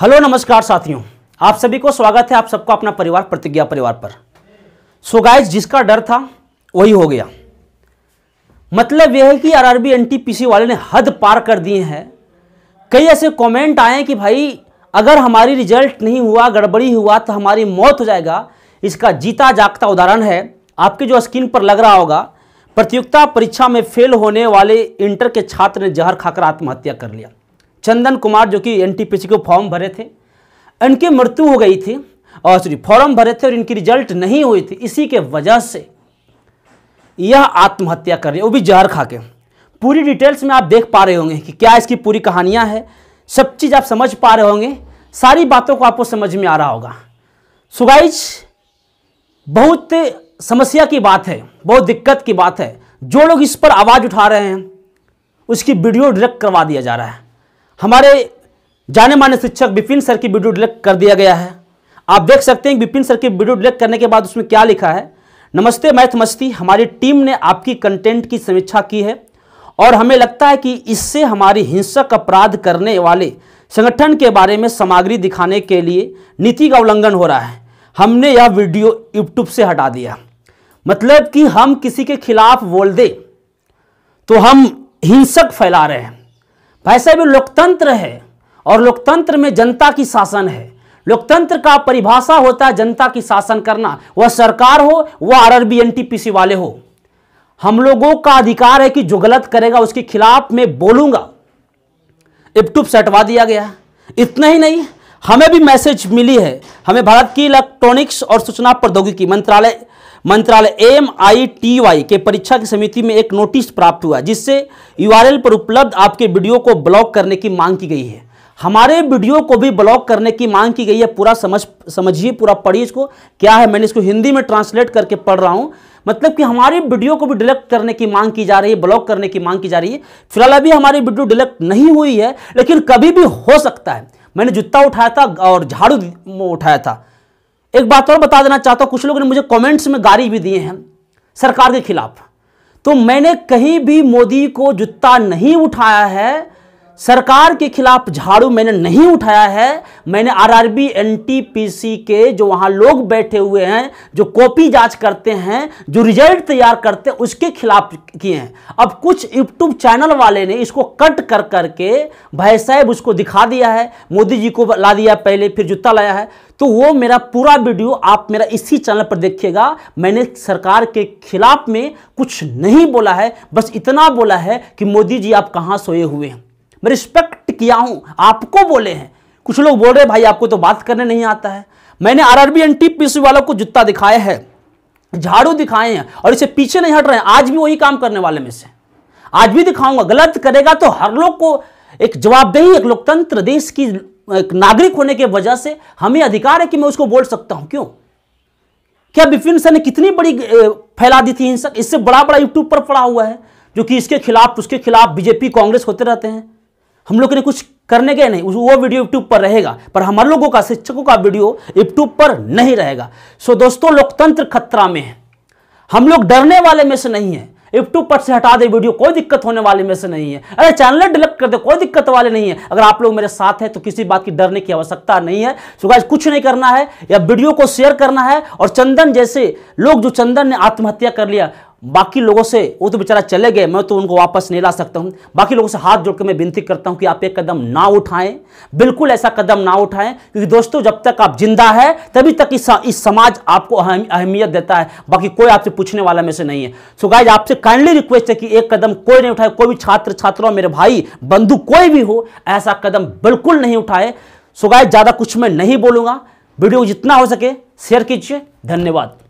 hello नमस्कार साथियों आप सभी को स्वागत है आप सबको अपना परिवार प्रतिज्ञा परिवार पर सो so गाइस जिसका डर था वही हो गया मतलब यह है कि आरआरबी एनटीपीसी वाले ने हद पार कर दिए हैं कई ऐसे कमेंट आए कि भाई अगर हमारी रिजल्ट नहीं हुआ गड़बड़ी हुआ तो हमारी मौत हो जाएगा इसका जीता जागता उदाहरण है आपके जो स्क्रीन पर लग रहा होगा प्रतियोगिता परीक्षा में फेल होने वाले इंटर के छात्र ने जहर खाकर आत्महत्या कर लिया चंदन कुमार जो कि एन को फॉर्म भरे थे इनकी मृत्यु हो गई थी और सॉरी फॉर्म भरे थे और इनकी रिजल्ट नहीं हुई थी इसी के वजह से यह आत्महत्या कर रही है वो भी जहर खा के पूरी डिटेल्स में आप देख पा रहे होंगे कि क्या इसकी पूरी कहानियाँ हैं सब चीज़ आप समझ पा रहे होंगे सारी बातों को आपको समझ में आ रहा होगा सुगाइज बहुत समस्या की बात है बहुत दिक्कत की बात है जो लोग इस पर आवाज़ उठा रहे हैं उसकी वीडियो डायरेक्ट करवा दिया जा रहा है हमारे जाने माने शिक्षक विपिन सर की वीडियो डिलेक्ट कर दिया गया है आप देख सकते हैं विपिन सर की वीडियो डिलेक्ट करने के बाद उसमें क्या लिखा है नमस्ते मैथ मस्ती हमारी टीम ने आपकी कंटेंट की समीक्षा की है और हमें लगता है कि इससे हमारी हिंसक अपराध करने वाले संगठन के बारे में सामग्री दिखाने के लिए नीति का उल्लंघन हो रहा है हमने यह वीडियो यूट्यूब से हटा दिया मतलब कि हम किसी के खिलाफ बोल दे तो हम हिंसक फैला रहे हैं भाई साहब लोकतंत्र है और लोकतंत्र में जनता की शासन है लोकतंत्र का परिभाषा होता है जनता की शासन करना वह सरकार हो वह आरआरबी एनटीपीसी वाले हो हम लोगों का अधिकार है कि जो गलत करेगा उसके खिलाफ मैं बोलूंगा इपटूप से हटवा दिया गया इतना ही नहीं हमें भी मैसेज मिली है हमें भारत की इलेक्ट्रॉनिक्स और सूचना प्रौद्योगिकी मंत्रालय मंत्रालय एम आई टी वाई के परीक्षा की समिति में एक नोटिस प्राप्त हुआ जिससे यूआरएल पर उपलब्ध आपके वीडियो को ब्लॉक करने की मांग की गई है हमारे वीडियो को भी ब्लॉक करने की मांग की गई है पूरा समझ समझिए पूरा पढ़िए इसको क्या है मैंने इसको हिंदी में ट्रांसलेट करके पढ़ रहा हूँ मतलब कि हमारी वीडियो को भी डिलेक्ट करने की मांग की जा रही है ब्लॉक करने की मांग की जा रही है फिलहाल अभी हमारी वीडियो डिलेक्ट नहीं हुई है लेकिन कभी भी हो सकता है मैंने जूता उठाया था और झाड़ू उठाया था एक बात और बता देना चाहता हूँ कुछ लोगों ने मुझे कमेंट्स में गाली भी दिए हैं सरकार के खिलाफ तो मैंने कहीं भी मोदी को जुत्ता नहीं उठाया है सरकार के खिलाफ झाड़ू मैंने नहीं उठाया है मैंने आरआरबी एनटीपीसी के जो वहाँ लोग बैठे हुए हैं जो कॉपी जांच करते हैं जो रिजल्ट तैयार करते हैं उसके खिलाफ किए हैं अब कुछ यूट्यूब चैनल वाले ने इसको कट कर करके भाई साहब उसको दिखा दिया है मोदी जी को ला दिया पहले फिर जूता लाया है तो वो मेरा पूरा वीडियो आप मेरा इसी चैनल पर देखिएगा मैंने सरकार के खिलाफ में कुछ नहीं बोला है बस इतना बोला है कि मोदी जी आप कहाँ सोए हुए हैं मैं रिस्पेक्ट किया हूं आपको बोले हैं कुछ लोग बोल रहे भाई आपको तो बात करने नहीं आता है मैंने R R B N T P वालों को जूता दिखाया है झाड़ू दिखाए हैं और इसे पीछे नहीं हट रहे हैं आज भी वही काम करने वाले में से आज भी दिखाऊंगा गलत करेगा तो हर लोग को एक जवाबदेही एक लोकतंत्र देश की एक नागरिक होने के वजह से हमें अधिकार है कि मैं उसको बोल सकता हूं क्यों क्या बिपिन सर ने कितनी बड़ी फैला दी थी हिंसक इससे बड़ा बड़ा यूट्यूब पर पड़ा हुआ है जो कि इसके खिलाफ उसके खिलाफ बीजेपी कांग्रेस होते रहते हैं हम लोग ने कुछ करने के नहीं वो वीडियो यूट्यूब पर रहेगा पर हमारे लोगों का शिक्षकों का वीडियो यूट्यूब पर नहीं रहेगा सो दोस्तों लोकतंत्र खतरा में है हम लोग डरने वाले में से नहीं है यूट्यूब पर से हटा दे वीडियो कोई दिक्कत होने वाले में से नहीं है अरे चैनल डिलेक्ट कर दे कोई दिक्कत वाले नहीं है अगर आप लोग मेरे साथ हैं तो किसी बात की डरने की आवश्यकता नहीं है सो गाइस कुछ नहीं करना है या वीडियो को शेयर करना है और चंदन जैसे लोग जो चंदन ने आत्महत्या कर लिया बाकी लोगों से वो तो बेचारा चले गए मैं तो उनको वापस नहीं ला सकता हूँ बाकी लोगों से हाथ जोड़ कर मैं विनती करता हूँ कि आप एक कदम ना उठाएं बिल्कुल ऐसा कदम ना उठाएं क्योंकि दोस्तों जब तक आप जिंदा है तभी तक इस, इस समाज आपको अहमियत देता है बाकी कोई आपसे पूछने वाला में से नहीं है सो गाइज आपसे काइंडली रिक्वेस्ट है कि एक कदम कोई नहीं उठाए कोई भी छात्र छात्रा मेरे भाई बंधु कोई भी हो ऐसा कदम बिल्कुल नहीं उठाए सो गाइज ज़्यादा कुछ मैं नहीं बोलूँगा वीडियो जितना हो सके शेयर कीजिए धन्यवाद